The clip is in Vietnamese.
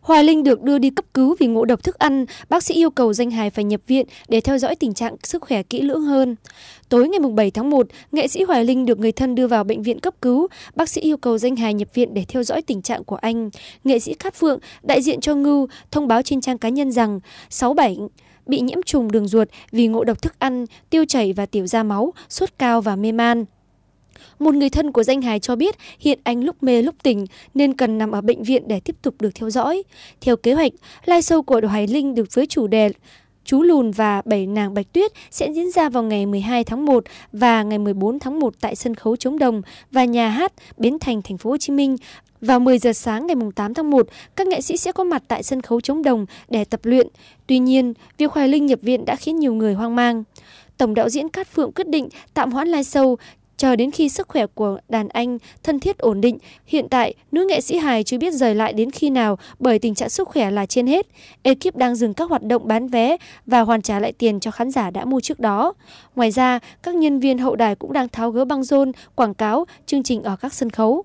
Hoài Linh được đưa đi cấp cứu vì ngộ độc thức ăn, bác sĩ yêu cầu danh hài phải nhập viện để theo dõi tình trạng sức khỏe kỹ lưỡng hơn. Tối ngày 7 tháng 1, nghệ sĩ Hoài Linh được người thân đưa vào bệnh viện cấp cứu. Bác sĩ yêu cầu danh hài nhập viện để theo dõi tình trạng của anh. Nghệ sĩ Khát Phượng, đại diện cho Ngưu, thông báo trên trang cá nhân rằng 67 bị nhiễm trùng đường ruột vì ngộ độc thức ăn, tiêu chảy và tiểu ra máu, sốt cao và mê man. Một người thân của danh hài cho biết hiện anh lúc mê lúc tỉnh nên cần nằm ở bệnh viện để tiếp tục được theo dõi. Theo kế hoạch, live show của Hải Linh được với chủ đề Chú Lùn và Bảy Nàng Bạch Tuyết sẽ diễn ra vào ngày 12 tháng 1 và ngày 14 tháng 1 tại sân khấu chống Đồng và nhà hát Bến Thành, thành phố Hồ Chí Minh. Vào 10 giờ sáng ngày 8 tháng 1, các nghệ sĩ sẽ có mặt tại sân khấu chống Đồng để tập luyện. Tuy nhiên, việc Hoài Linh nhập viện đã khiến nhiều người hoang mang. Tổng đạo diễn Cát Phượng quyết định tạm hoãn live show cho đến khi sức khỏe của đàn anh thân thiết ổn định. Hiện tại, nữ nghệ sĩ hài chưa biết rời lại đến khi nào bởi tình trạng sức khỏe là trên hết. Ekip đang dừng các hoạt động bán vé và hoàn trả lại tiền cho khán giả đã mua trước đó. Ngoài ra, các nhân viên hậu đài cũng đang tháo gỡ băng rôn, quảng cáo, chương trình ở các sân khấu.